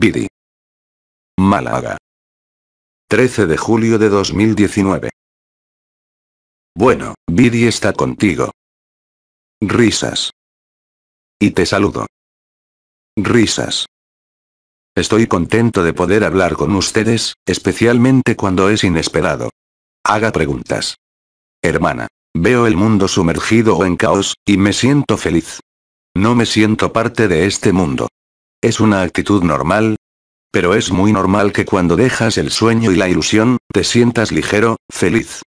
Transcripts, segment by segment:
Bidi. Málaga. 13 de julio de 2019. Bueno, Bidi está contigo. Risas. Y te saludo. Risas. Estoy contento de poder hablar con ustedes, especialmente cuando es inesperado. Haga preguntas. Hermana, veo el mundo sumergido o en caos, y me siento feliz. No me siento parte de este mundo. Es una actitud normal. Pero es muy normal que cuando dejas el sueño y la ilusión, te sientas ligero, feliz.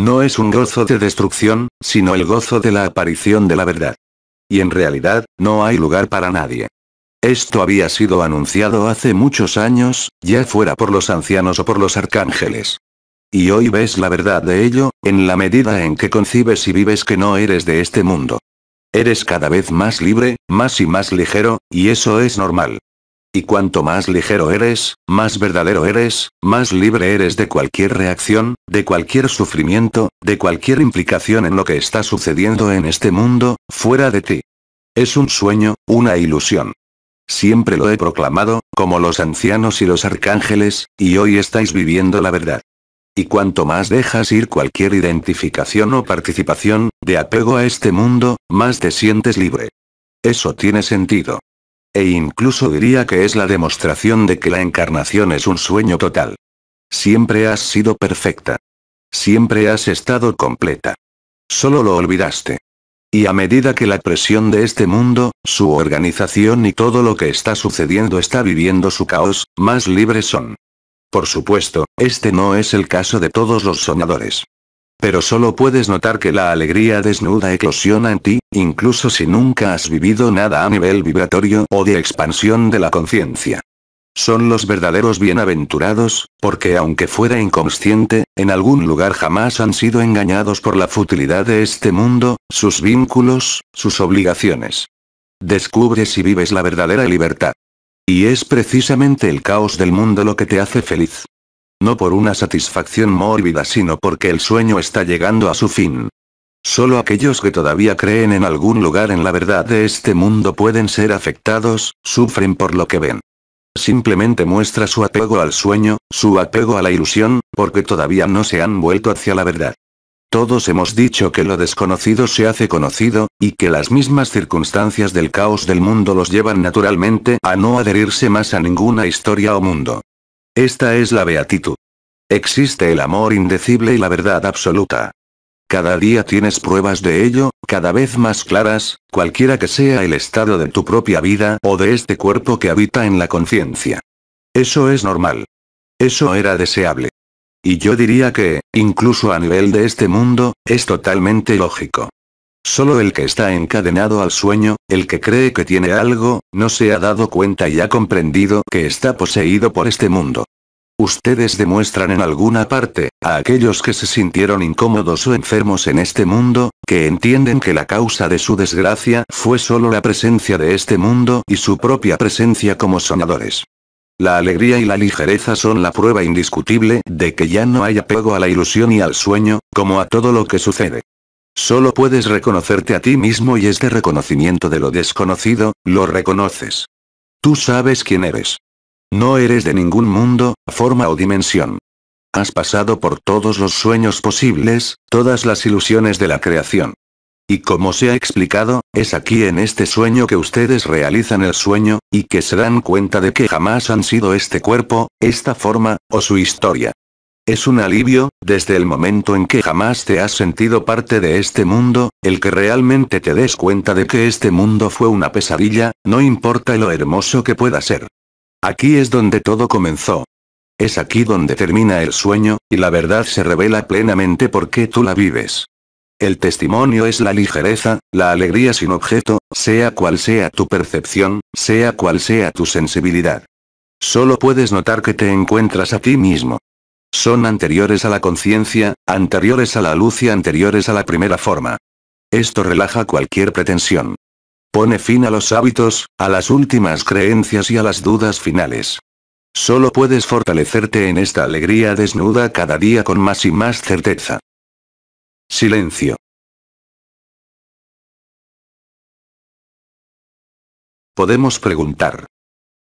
No es un gozo de destrucción, sino el gozo de la aparición de la verdad. Y en realidad, no hay lugar para nadie. Esto había sido anunciado hace muchos años, ya fuera por los ancianos o por los arcángeles. Y hoy ves la verdad de ello, en la medida en que concibes y vives que no eres de este mundo. Eres cada vez más libre, más y más ligero, y eso es normal. Y cuanto más ligero eres, más verdadero eres, más libre eres de cualquier reacción, de cualquier sufrimiento, de cualquier implicación en lo que está sucediendo en este mundo, fuera de ti. Es un sueño, una ilusión. Siempre lo he proclamado, como los ancianos y los arcángeles, y hoy estáis viviendo la verdad. Y cuanto más dejas ir cualquier identificación o participación, de apego a este mundo, más te sientes libre. Eso tiene sentido. E incluso diría que es la demostración de que la encarnación es un sueño total. Siempre has sido perfecta. Siempre has estado completa. Solo lo olvidaste. Y a medida que la presión de este mundo, su organización y todo lo que está sucediendo está viviendo su caos, más libres son. Por supuesto, este no es el caso de todos los soñadores. Pero solo puedes notar que la alegría desnuda eclosiona en ti, incluso si nunca has vivido nada a nivel vibratorio o de expansión de la conciencia. Son los verdaderos bienaventurados, porque aunque fuera inconsciente, en algún lugar jamás han sido engañados por la futilidad de este mundo, sus vínculos, sus obligaciones. Descubres si vives la verdadera libertad. Y es precisamente el caos del mundo lo que te hace feliz. No por una satisfacción mórbida sino porque el sueño está llegando a su fin. Solo aquellos que todavía creen en algún lugar en la verdad de este mundo pueden ser afectados, sufren por lo que ven. Simplemente muestra su apego al sueño, su apego a la ilusión, porque todavía no se han vuelto hacia la verdad. Todos hemos dicho que lo desconocido se hace conocido, y que las mismas circunstancias del caos del mundo los llevan naturalmente a no adherirse más a ninguna historia o mundo. Esta es la beatitud. Existe el amor indecible y la verdad absoluta. Cada día tienes pruebas de ello, cada vez más claras, cualquiera que sea el estado de tu propia vida o de este cuerpo que habita en la conciencia. Eso es normal. Eso era deseable. Y yo diría que, incluso a nivel de este mundo, es totalmente lógico. Solo el que está encadenado al sueño, el que cree que tiene algo, no se ha dado cuenta y ha comprendido que está poseído por este mundo. Ustedes demuestran en alguna parte, a aquellos que se sintieron incómodos o enfermos en este mundo, que entienden que la causa de su desgracia fue solo la presencia de este mundo y su propia presencia como sonadores. La alegría y la ligereza son la prueba indiscutible de que ya no hay apego a la ilusión y al sueño, como a todo lo que sucede. Solo puedes reconocerte a ti mismo y este reconocimiento de lo desconocido, lo reconoces. Tú sabes quién eres. No eres de ningún mundo, forma o dimensión. Has pasado por todos los sueños posibles, todas las ilusiones de la creación. Y como se ha explicado, es aquí en este sueño que ustedes realizan el sueño, y que se dan cuenta de que jamás han sido este cuerpo, esta forma, o su historia. Es un alivio, desde el momento en que jamás te has sentido parte de este mundo, el que realmente te des cuenta de que este mundo fue una pesadilla, no importa lo hermoso que pueda ser. Aquí es donde todo comenzó. Es aquí donde termina el sueño, y la verdad se revela plenamente porque tú la vives. El testimonio es la ligereza, la alegría sin objeto, sea cual sea tu percepción, sea cual sea tu sensibilidad. Solo puedes notar que te encuentras a ti mismo. Son anteriores a la conciencia, anteriores a la luz y anteriores a la primera forma. Esto relaja cualquier pretensión. Pone fin a los hábitos, a las últimas creencias y a las dudas finales. Solo puedes fortalecerte en esta alegría desnuda cada día con más y más certeza. Silencio. Podemos preguntar.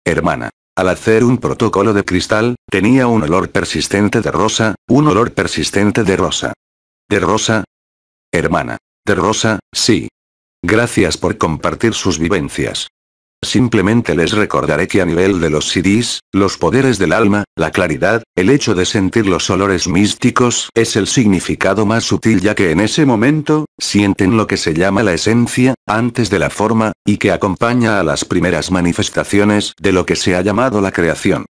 Hermana. Al hacer un protocolo de cristal, tenía un olor persistente de rosa, un olor persistente de rosa. ¿De rosa? Hermana. ¿De rosa? Sí. Gracias por compartir sus vivencias. Simplemente les recordaré que a nivel de los CDs, los poderes del alma, la claridad, el hecho de sentir los olores místicos es el significado más sutil ya que en ese momento, sienten lo que se llama la esencia, antes de la forma, y que acompaña a las primeras manifestaciones de lo que se ha llamado la creación.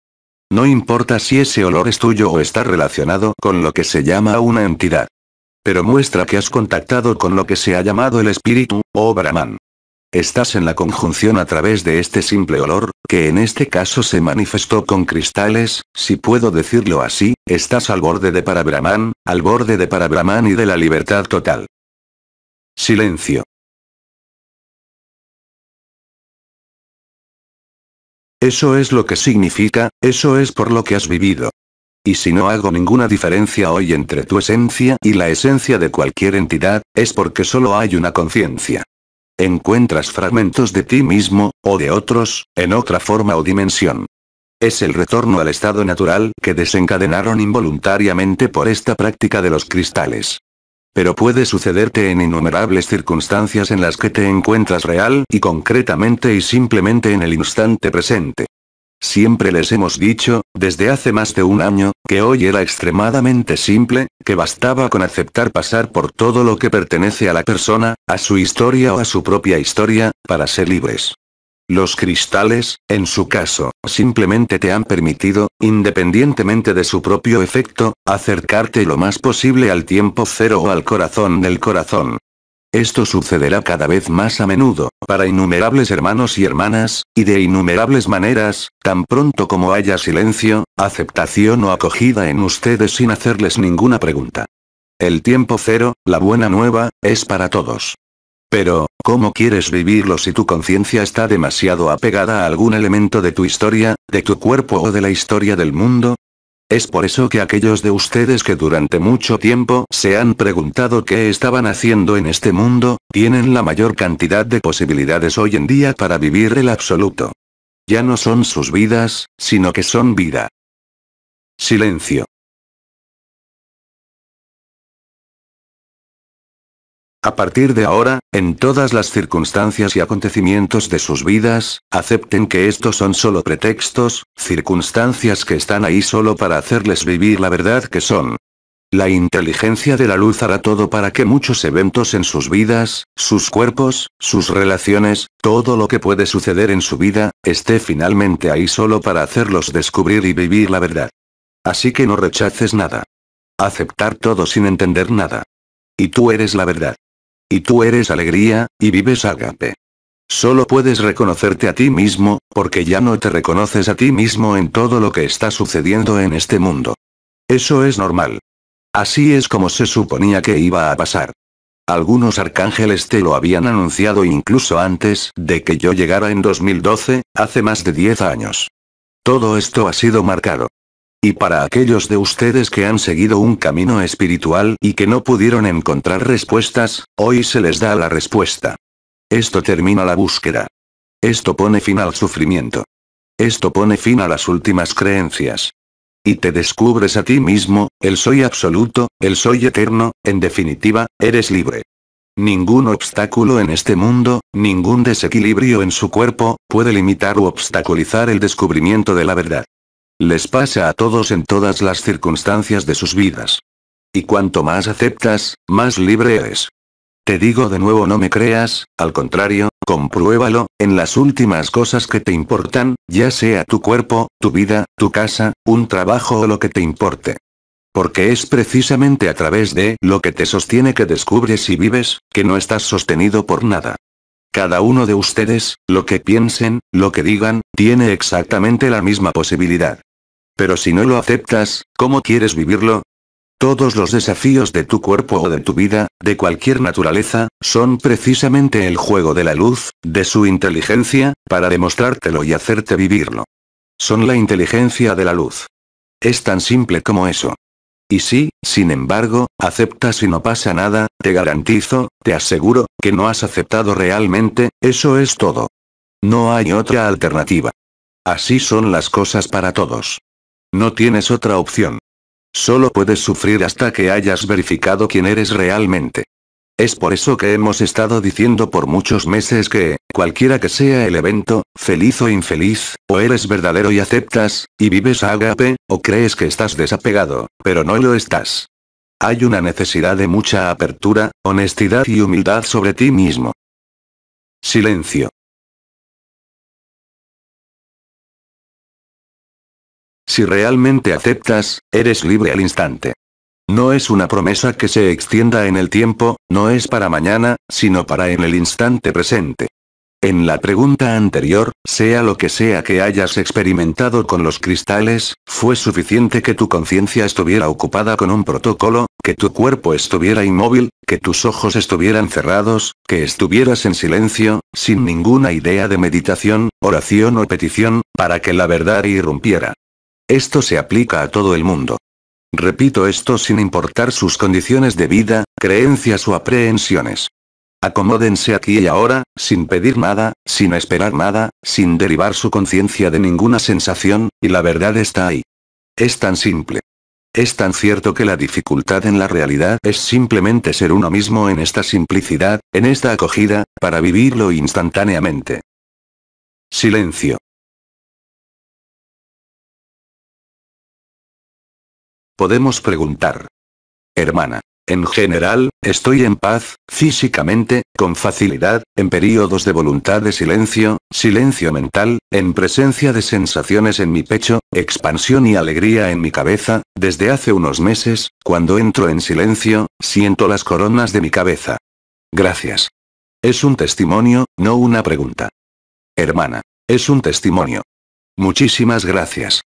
No importa si ese olor es tuyo o está relacionado con lo que se llama una entidad. Pero muestra que has contactado con lo que se ha llamado el espíritu, o Brahman. Estás en la conjunción a través de este simple olor, que en este caso se manifestó con cristales, si puedo decirlo así, estás al borde de Parabrahman, al borde de Parabrahman y de la libertad total. Silencio. Eso es lo que significa, eso es por lo que has vivido. Y si no hago ninguna diferencia hoy entre tu esencia y la esencia de cualquier entidad, es porque solo hay una conciencia encuentras fragmentos de ti mismo, o de otros, en otra forma o dimensión. Es el retorno al estado natural que desencadenaron involuntariamente por esta práctica de los cristales. Pero puede sucederte en innumerables circunstancias en las que te encuentras real y concretamente y simplemente en el instante presente. Siempre les hemos dicho, desde hace más de un año, que hoy era extremadamente simple, que bastaba con aceptar pasar por todo lo que pertenece a la persona, a su historia o a su propia historia, para ser libres. Los cristales, en su caso, simplemente te han permitido, independientemente de su propio efecto, acercarte lo más posible al tiempo cero o al corazón del corazón. Esto sucederá cada vez más a menudo, para innumerables hermanos y hermanas, y de innumerables maneras, tan pronto como haya silencio, aceptación o acogida en ustedes sin hacerles ninguna pregunta. El tiempo cero, la buena nueva, es para todos. Pero, ¿cómo quieres vivirlo si tu conciencia está demasiado apegada a algún elemento de tu historia, de tu cuerpo o de la historia del mundo? Es por eso que aquellos de ustedes que durante mucho tiempo se han preguntado qué estaban haciendo en este mundo, tienen la mayor cantidad de posibilidades hoy en día para vivir el absoluto. Ya no son sus vidas, sino que son vida. Silencio. A partir de ahora, en todas las circunstancias y acontecimientos de sus vidas, acepten que estos son solo pretextos, circunstancias que están ahí solo para hacerles vivir la verdad que son. La inteligencia de la luz hará todo para que muchos eventos en sus vidas, sus cuerpos, sus relaciones, todo lo que puede suceder en su vida, esté finalmente ahí solo para hacerlos descubrir y vivir la verdad. Así que no rechaces nada. Aceptar todo sin entender nada. Y tú eres la verdad. Y tú eres alegría, y vives ágape. Solo puedes reconocerte a ti mismo, porque ya no te reconoces a ti mismo en todo lo que está sucediendo en este mundo. Eso es normal. Así es como se suponía que iba a pasar. Algunos arcángeles te lo habían anunciado incluso antes de que yo llegara en 2012, hace más de 10 años. Todo esto ha sido marcado. Y para aquellos de ustedes que han seguido un camino espiritual y que no pudieron encontrar respuestas, hoy se les da la respuesta. Esto termina la búsqueda. Esto pone fin al sufrimiento. Esto pone fin a las últimas creencias. Y te descubres a ti mismo, el soy absoluto, el soy eterno, en definitiva, eres libre. Ningún obstáculo en este mundo, ningún desequilibrio en su cuerpo, puede limitar u obstaculizar el descubrimiento de la verdad. Les pasa a todos en todas las circunstancias de sus vidas. Y cuanto más aceptas, más libre eres. Te digo de nuevo no me creas, al contrario, compruébalo, en las últimas cosas que te importan, ya sea tu cuerpo, tu vida, tu casa, un trabajo o lo que te importe. Porque es precisamente a través de lo que te sostiene que descubres y vives, que no estás sostenido por nada. Cada uno de ustedes, lo que piensen, lo que digan, tiene exactamente la misma posibilidad. Pero si no lo aceptas, ¿cómo quieres vivirlo? Todos los desafíos de tu cuerpo o de tu vida, de cualquier naturaleza, son precisamente el juego de la luz, de su inteligencia, para demostrártelo y hacerte vivirlo. Son la inteligencia de la luz. Es tan simple como eso. Y si, sin embargo, aceptas y no pasa nada, te garantizo, te aseguro, que no has aceptado realmente, eso es todo. No hay otra alternativa. Así son las cosas para todos. No tienes otra opción. Solo puedes sufrir hasta que hayas verificado quién eres realmente. Es por eso que hemos estado diciendo por muchos meses que, cualquiera que sea el evento, feliz o infeliz, o eres verdadero y aceptas, y vives a agape, o crees que estás desapegado, pero no lo estás. Hay una necesidad de mucha apertura, honestidad y humildad sobre ti mismo. Silencio. Si realmente aceptas, eres libre al instante. No es una promesa que se extienda en el tiempo, no es para mañana, sino para en el instante presente. En la pregunta anterior, sea lo que sea que hayas experimentado con los cristales, fue suficiente que tu conciencia estuviera ocupada con un protocolo, que tu cuerpo estuviera inmóvil, que tus ojos estuvieran cerrados, que estuvieras en silencio, sin ninguna idea de meditación, oración o petición, para que la verdad irrumpiera. Esto se aplica a todo el mundo. Repito esto sin importar sus condiciones de vida, creencias o aprehensiones. Acomódense aquí y ahora, sin pedir nada, sin esperar nada, sin derivar su conciencia de ninguna sensación, y la verdad está ahí. Es tan simple. Es tan cierto que la dificultad en la realidad es simplemente ser uno mismo en esta simplicidad, en esta acogida, para vivirlo instantáneamente. Silencio. Podemos preguntar. Hermana. En general, estoy en paz, físicamente, con facilidad, en periodos de voluntad de silencio, silencio mental, en presencia de sensaciones en mi pecho, expansión y alegría en mi cabeza, desde hace unos meses, cuando entro en silencio, siento las coronas de mi cabeza. Gracias. Es un testimonio, no una pregunta. Hermana. Es un testimonio. Muchísimas gracias.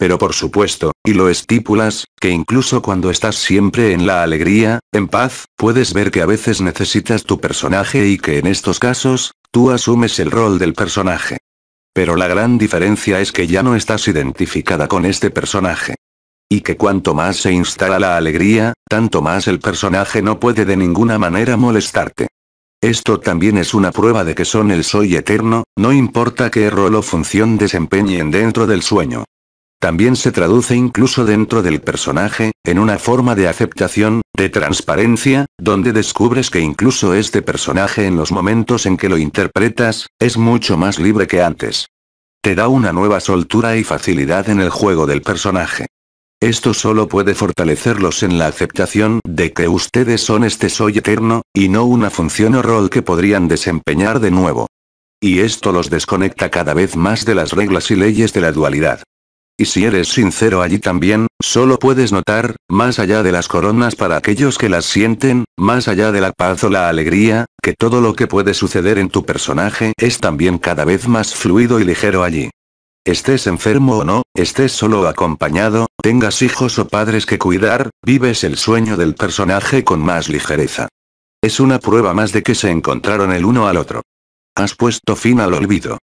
Pero por supuesto, y lo estipulas, que incluso cuando estás siempre en la alegría, en paz, puedes ver que a veces necesitas tu personaje y que en estos casos, tú asumes el rol del personaje. Pero la gran diferencia es que ya no estás identificada con este personaje. Y que cuanto más se instala la alegría, tanto más el personaje no puede de ninguna manera molestarte. Esto también es una prueba de que son el soy eterno, no importa qué rol o función desempeñen dentro del sueño. También se traduce incluso dentro del personaje, en una forma de aceptación, de transparencia, donde descubres que incluso este personaje en los momentos en que lo interpretas, es mucho más libre que antes. Te da una nueva soltura y facilidad en el juego del personaje. Esto solo puede fortalecerlos en la aceptación de que ustedes son este soy eterno, y no una función o rol que podrían desempeñar de nuevo. Y esto los desconecta cada vez más de las reglas y leyes de la dualidad y si eres sincero allí también, solo puedes notar, más allá de las coronas para aquellos que las sienten, más allá de la paz o la alegría, que todo lo que puede suceder en tu personaje es también cada vez más fluido y ligero allí. Estés enfermo o no, estés solo acompañado, tengas hijos o padres que cuidar, vives el sueño del personaje con más ligereza. Es una prueba más de que se encontraron el uno al otro. Has puesto fin al olvido.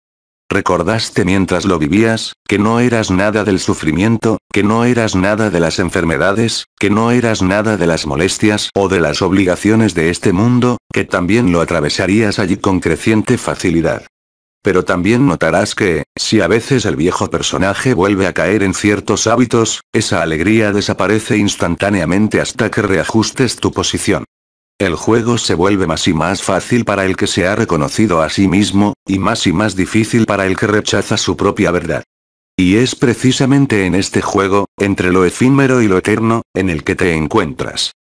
Recordaste mientras lo vivías, que no eras nada del sufrimiento, que no eras nada de las enfermedades, que no eras nada de las molestias o de las obligaciones de este mundo, que también lo atravesarías allí con creciente facilidad. Pero también notarás que, si a veces el viejo personaje vuelve a caer en ciertos hábitos, esa alegría desaparece instantáneamente hasta que reajustes tu posición. El juego se vuelve más y más fácil para el que se ha reconocido a sí mismo, y más y más difícil para el que rechaza su propia verdad. Y es precisamente en este juego, entre lo efímero y lo eterno, en el que te encuentras.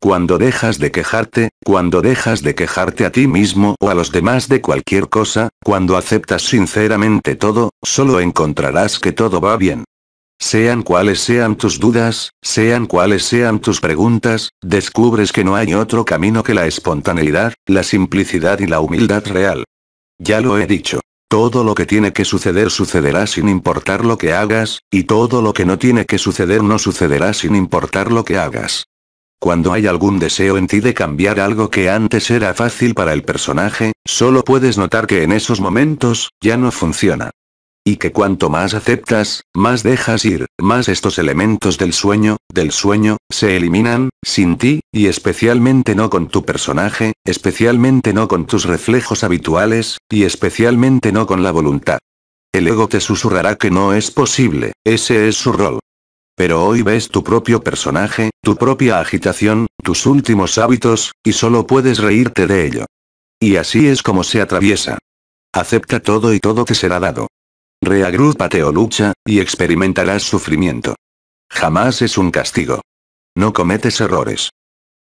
Cuando dejas de quejarte, cuando dejas de quejarte a ti mismo o a los demás de cualquier cosa, cuando aceptas sinceramente todo, solo encontrarás que todo va bien. Sean cuales sean tus dudas, sean cuales sean tus preguntas, descubres que no hay otro camino que la espontaneidad, la simplicidad y la humildad real. Ya lo he dicho. Todo lo que tiene que suceder sucederá sin importar lo que hagas, y todo lo que no tiene que suceder no sucederá sin importar lo que hagas. Cuando hay algún deseo en ti de cambiar algo que antes era fácil para el personaje, solo puedes notar que en esos momentos, ya no funciona. Y que cuanto más aceptas, más dejas ir, más estos elementos del sueño, del sueño, se eliminan, sin ti, y especialmente no con tu personaje, especialmente no con tus reflejos habituales, y especialmente no con la voluntad. El ego te susurrará que no es posible, ese es su rol. Pero hoy ves tu propio personaje, tu propia agitación, tus últimos hábitos, y solo puedes reírte de ello. Y así es como se atraviesa. Acepta todo y todo te será dado. Reagrúpate o oh lucha, y experimentarás sufrimiento. Jamás es un castigo. No cometes errores.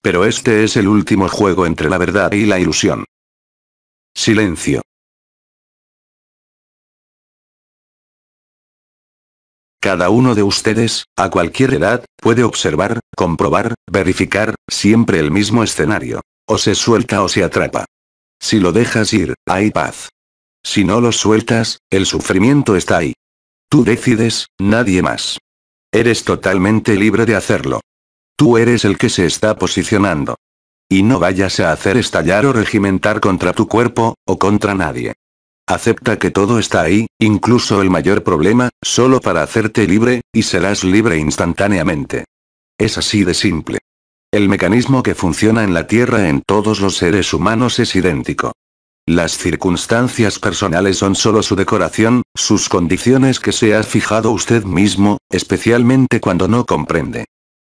Pero este es el último juego entre la verdad y la ilusión. Silencio. Cada uno de ustedes, a cualquier edad, puede observar, comprobar, verificar, siempre el mismo escenario. O se suelta o se atrapa. Si lo dejas ir, hay paz. Si no los sueltas, el sufrimiento está ahí. Tú decides, nadie más. Eres totalmente libre de hacerlo. Tú eres el que se está posicionando. Y no vayas a hacer estallar o regimentar contra tu cuerpo, o contra nadie. Acepta que todo está ahí, incluso el mayor problema, solo para hacerte libre, y serás libre instantáneamente. Es así de simple. El mecanismo que funciona en la Tierra en todos los seres humanos es idéntico. Las circunstancias personales son solo su decoración, sus condiciones que se ha fijado usted mismo, especialmente cuando no comprende.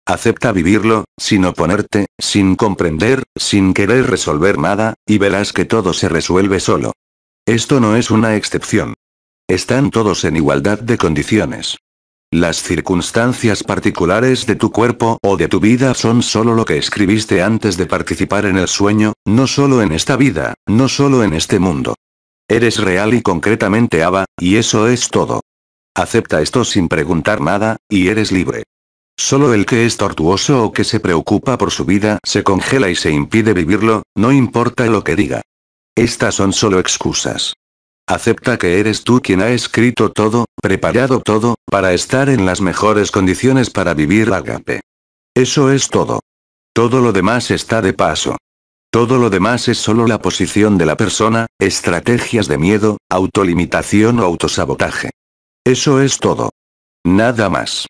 Acepta vivirlo, sin oponerte, sin comprender, sin querer resolver nada, y verás que todo se resuelve solo. Esto no es una excepción. Están todos en igualdad de condiciones. Las circunstancias particulares de tu cuerpo o de tu vida son solo lo que escribiste antes de participar en el sueño, no solo en esta vida, no solo en este mundo. Eres real y concretamente Ava, y eso es todo. Acepta esto sin preguntar nada, y eres libre. Solo el que es tortuoso o que se preocupa por su vida se congela y se impide vivirlo, no importa lo que diga. Estas son solo excusas. Acepta que eres tú quien ha escrito todo, preparado todo, para estar en las mejores condiciones para vivir agape. Eso es todo. Todo lo demás está de paso. Todo lo demás es solo la posición de la persona, estrategias de miedo, autolimitación o autosabotaje. Eso es todo. Nada más.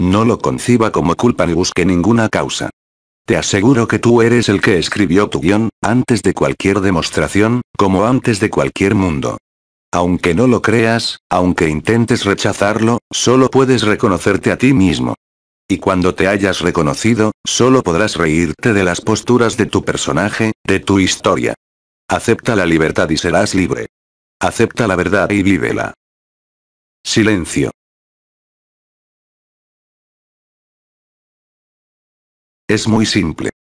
No lo conciba como culpa ni busque ninguna causa. Te aseguro que tú eres el que escribió tu guión, antes de cualquier demostración, como antes de cualquier mundo. Aunque no lo creas, aunque intentes rechazarlo, solo puedes reconocerte a ti mismo. Y cuando te hayas reconocido, solo podrás reírte de las posturas de tu personaje, de tu historia. Acepta la libertad y serás libre. Acepta la verdad y vívela. Silencio. Es muy simple.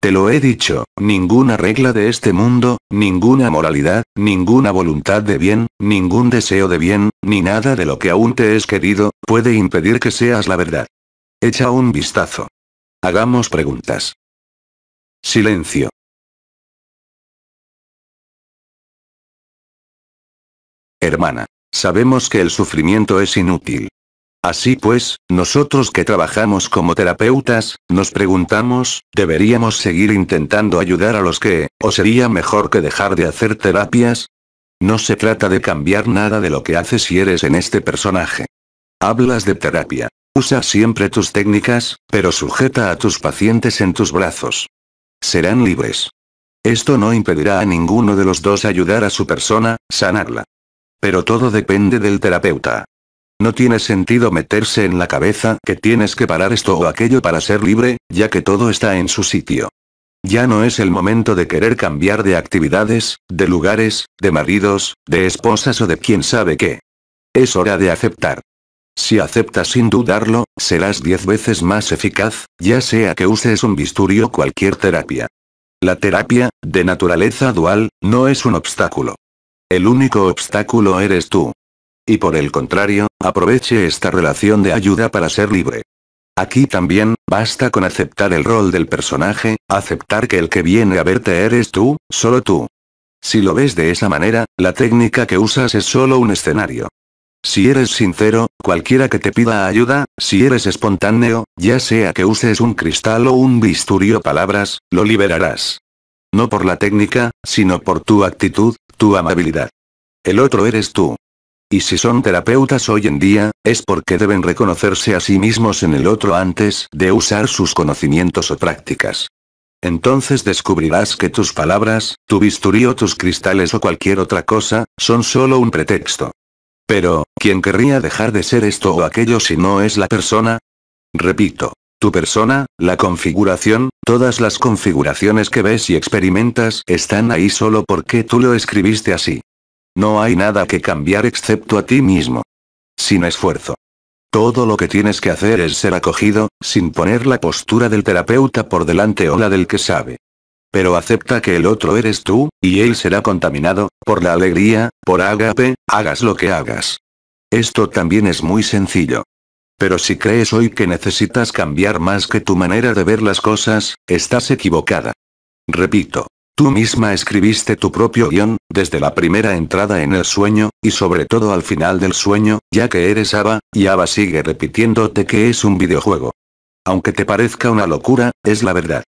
Te lo he dicho, ninguna regla de este mundo, ninguna moralidad, ninguna voluntad de bien, ningún deseo de bien, ni nada de lo que aún te es querido, puede impedir que seas la verdad. Echa un vistazo. Hagamos preguntas. Silencio. Hermana. Sabemos que el sufrimiento es inútil. Así pues, nosotros que trabajamos como terapeutas, nos preguntamos, ¿deberíamos seguir intentando ayudar a los que, o sería mejor que dejar de hacer terapias? No se trata de cambiar nada de lo que haces si eres en este personaje. Hablas de terapia. Usa siempre tus técnicas, pero sujeta a tus pacientes en tus brazos. Serán libres. Esto no impedirá a ninguno de los dos ayudar a su persona, sanarla. Pero todo depende del terapeuta. No tiene sentido meterse en la cabeza que tienes que parar esto o aquello para ser libre, ya que todo está en su sitio. Ya no es el momento de querer cambiar de actividades, de lugares, de maridos, de esposas o de quién sabe qué. Es hora de aceptar. Si aceptas sin dudarlo, serás diez veces más eficaz, ya sea que uses un bisturí o cualquier terapia. La terapia, de naturaleza dual, no es un obstáculo. El único obstáculo eres tú. Y por el contrario, aproveche esta relación de ayuda para ser libre. Aquí también, basta con aceptar el rol del personaje, aceptar que el que viene a verte eres tú, solo tú. Si lo ves de esa manera, la técnica que usas es solo un escenario. Si eres sincero, cualquiera que te pida ayuda, si eres espontáneo, ya sea que uses un cristal o un bisturio, palabras, lo liberarás. No por la técnica, sino por tu actitud, tu amabilidad. El otro eres tú. Y si son terapeutas hoy en día, es porque deben reconocerse a sí mismos en el otro antes de usar sus conocimientos o prácticas. Entonces descubrirás que tus palabras, tu bisturí o tus cristales o cualquier otra cosa, son solo un pretexto. Pero, ¿quién querría dejar de ser esto o aquello si no es la persona? Repito, tu persona, la configuración, todas las configuraciones que ves y experimentas están ahí solo porque tú lo escribiste así. No hay nada que cambiar excepto a ti mismo. Sin esfuerzo. Todo lo que tienes que hacer es ser acogido, sin poner la postura del terapeuta por delante o la del que sabe. Pero acepta que el otro eres tú, y él será contaminado, por la alegría, por agape, hagas lo que hagas. Esto también es muy sencillo. Pero si crees hoy que necesitas cambiar más que tu manera de ver las cosas, estás equivocada. Repito, Tú misma escribiste tu propio guión, desde la primera entrada en el sueño, y sobre todo al final del sueño, ya que eres Ava, y Ava sigue repitiéndote que es un videojuego. Aunque te parezca una locura, es la verdad.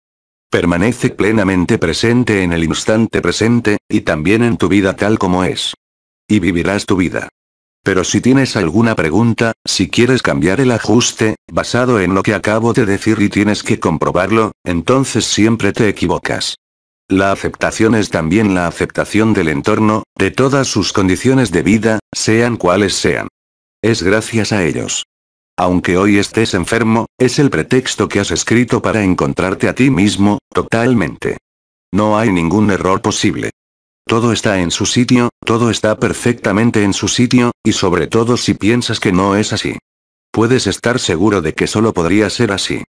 Permanece plenamente presente en el instante presente, y también en tu vida tal como es. Y vivirás tu vida. Pero si tienes alguna pregunta, si quieres cambiar el ajuste, basado en lo que acabo de decir y tienes que comprobarlo, entonces siempre te equivocas. La aceptación es también la aceptación del entorno, de todas sus condiciones de vida, sean cuales sean. Es gracias a ellos. Aunque hoy estés enfermo, es el pretexto que has escrito para encontrarte a ti mismo, totalmente. No hay ningún error posible. Todo está en su sitio, todo está perfectamente en su sitio, y sobre todo si piensas que no es así. Puedes estar seguro de que solo podría ser así.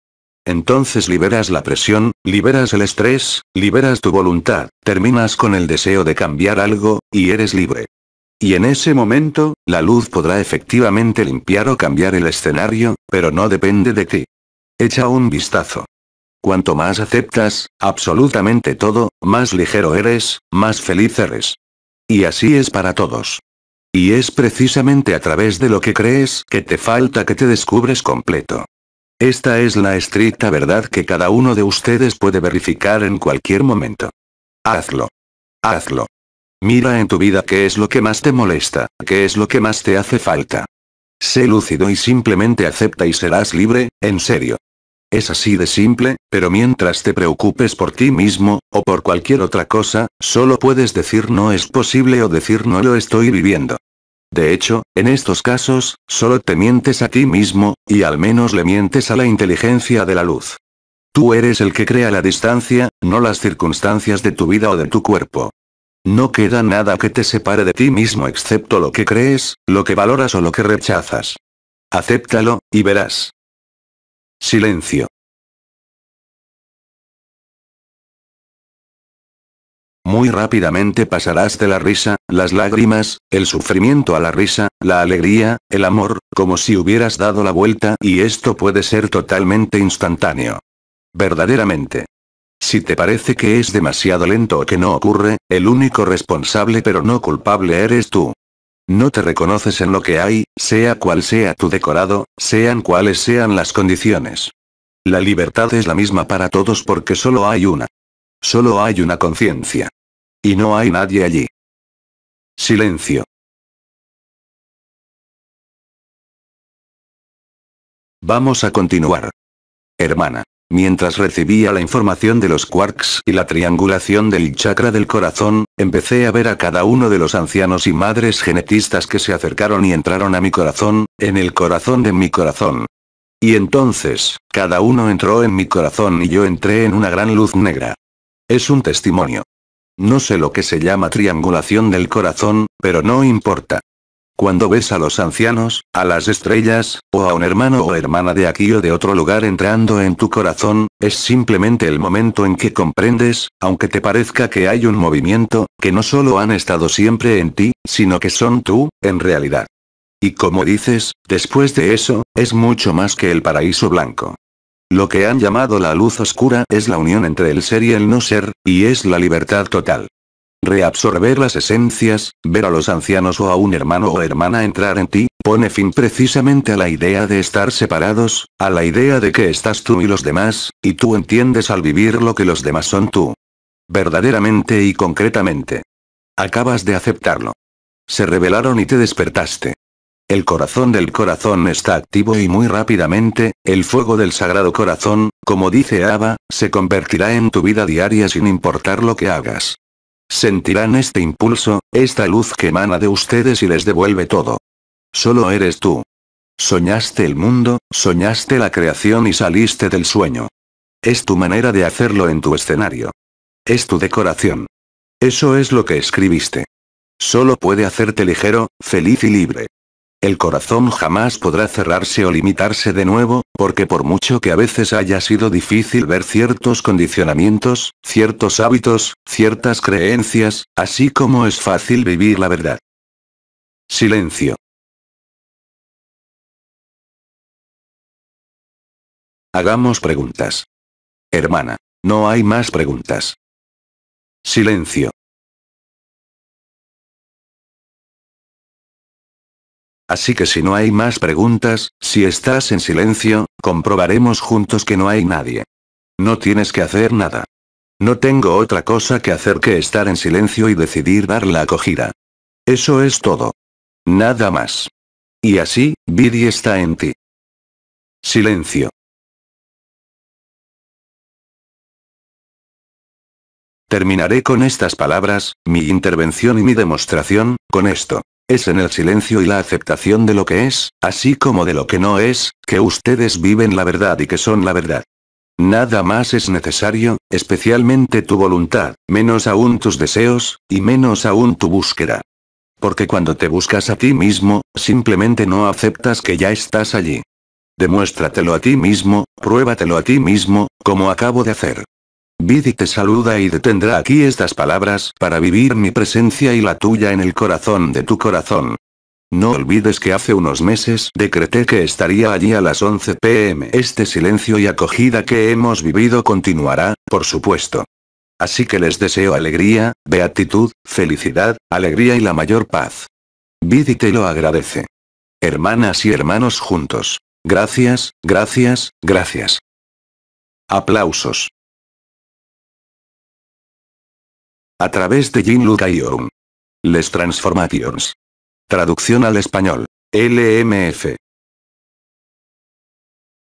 Entonces liberas la presión, liberas el estrés, liberas tu voluntad, terminas con el deseo de cambiar algo, y eres libre. Y en ese momento, la luz podrá efectivamente limpiar o cambiar el escenario, pero no depende de ti. Echa un vistazo. Cuanto más aceptas, absolutamente todo, más ligero eres, más feliz eres. Y así es para todos. Y es precisamente a través de lo que crees que te falta que te descubres completo. Esta es la estricta verdad que cada uno de ustedes puede verificar en cualquier momento. Hazlo. Hazlo. Mira en tu vida qué es lo que más te molesta, qué es lo que más te hace falta. Sé lúcido y simplemente acepta y serás libre, en serio. Es así de simple, pero mientras te preocupes por ti mismo, o por cualquier otra cosa, solo puedes decir no es posible o decir no lo estoy viviendo. De hecho, en estos casos, solo te mientes a ti mismo, y al menos le mientes a la inteligencia de la luz. Tú eres el que crea la distancia, no las circunstancias de tu vida o de tu cuerpo. No queda nada que te separe de ti mismo excepto lo que crees, lo que valoras o lo que rechazas. Acéptalo, y verás. Silencio. Muy rápidamente pasarás de la risa, las lágrimas, el sufrimiento a la risa, la alegría, el amor, como si hubieras dado la vuelta y esto puede ser totalmente instantáneo. Verdaderamente. Si te parece que es demasiado lento o que no ocurre, el único responsable pero no culpable eres tú. No te reconoces en lo que hay, sea cual sea tu decorado, sean cuales sean las condiciones. La libertad es la misma para todos porque solo hay una. Solo hay una conciencia. Y no hay nadie allí. Silencio. Vamos a continuar. Hermana. Mientras recibía la información de los quarks y la triangulación del chakra del corazón, empecé a ver a cada uno de los ancianos y madres genetistas que se acercaron y entraron a mi corazón, en el corazón de mi corazón. Y entonces, cada uno entró en mi corazón y yo entré en una gran luz negra. Es un testimonio. No sé lo que se llama triangulación del corazón, pero no importa. Cuando ves a los ancianos, a las estrellas, o a un hermano o hermana de aquí o de otro lugar entrando en tu corazón, es simplemente el momento en que comprendes, aunque te parezca que hay un movimiento, que no solo han estado siempre en ti, sino que son tú, en realidad. Y como dices, después de eso, es mucho más que el paraíso blanco. Lo que han llamado la luz oscura es la unión entre el ser y el no ser, y es la libertad total. Reabsorber las esencias, ver a los ancianos o a un hermano o hermana entrar en ti, pone fin precisamente a la idea de estar separados, a la idea de que estás tú y los demás, y tú entiendes al vivir lo que los demás son tú. Verdaderamente y concretamente. Acabas de aceptarlo. Se revelaron y te despertaste. El corazón del corazón está activo y muy rápidamente, el fuego del sagrado corazón, como dice Abba, se convertirá en tu vida diaria sin importar lo que hagas. Sentirán este impulso, esta luz que emana de ustedes y les devuelve todo. Solo eres tú. Soñaste el mundo, soñaste la creación y saliste del sueño. Es tu manera de hacerlo en tu escenario. Es tu decoración. Eso es lo que escribiste. Solo puede hacerte ligero, feliz y libre. El corazón jamás podrá cerrarse o limitarse de nuevo, porque por mucho que a veces haya sido difícil ver ciertos condicionamientos, ciertos hábitos, ciertas creencias, así como es fácil vivir la verdad. Silencio. Hagamos preguntas. Hermana. No hay más preguntas. Silencio. Así que si no hay más preguntas, si estás en silencio, comprobaremos juntos que no hay nadie. No tienes que hacer nada. No tengo otra cosa que hacer que estar en silencio y decidir dar la acogida. Eso es todo. Nada más. Y así, Bidi está en ti. Silencio. Terminaré con estas palabras, mi intervención y mi demostración, con esto. Es en el silencio y la aceptación de lo que es, así como de lo que no es, que ustedes viven la verdad y que son la verdad. Nada más es necesario, especialmente tu voluntad, menos aún tus deseos, y menos aún tu búsqueda. Porque cuando te buscas a ti mismo, simplemente no aceptas que ya estás allí. Demuéstratelo a ti mismo, pruébatelo a ti mismo, como acabo de hacer. Vidi te saluda y detendrá aquí estas palabras para vivir mi presencia y la tuya en el corazón de tu corazón. No olvides que hace unos meses decreté que estaría allí a las 11 pm. Este silencio y acogida que hemos vivido continuará, por supuesto. Así que les deseo alegría, beatitud, felicidad, alegría y la mayor paz. Vidi te lo agradece. Hermanas y hermanos juntos. Gracias, gracias, gracias. Aplausos. A través de Jin Lucaion. Les Transformations. Traducción al español. LMF.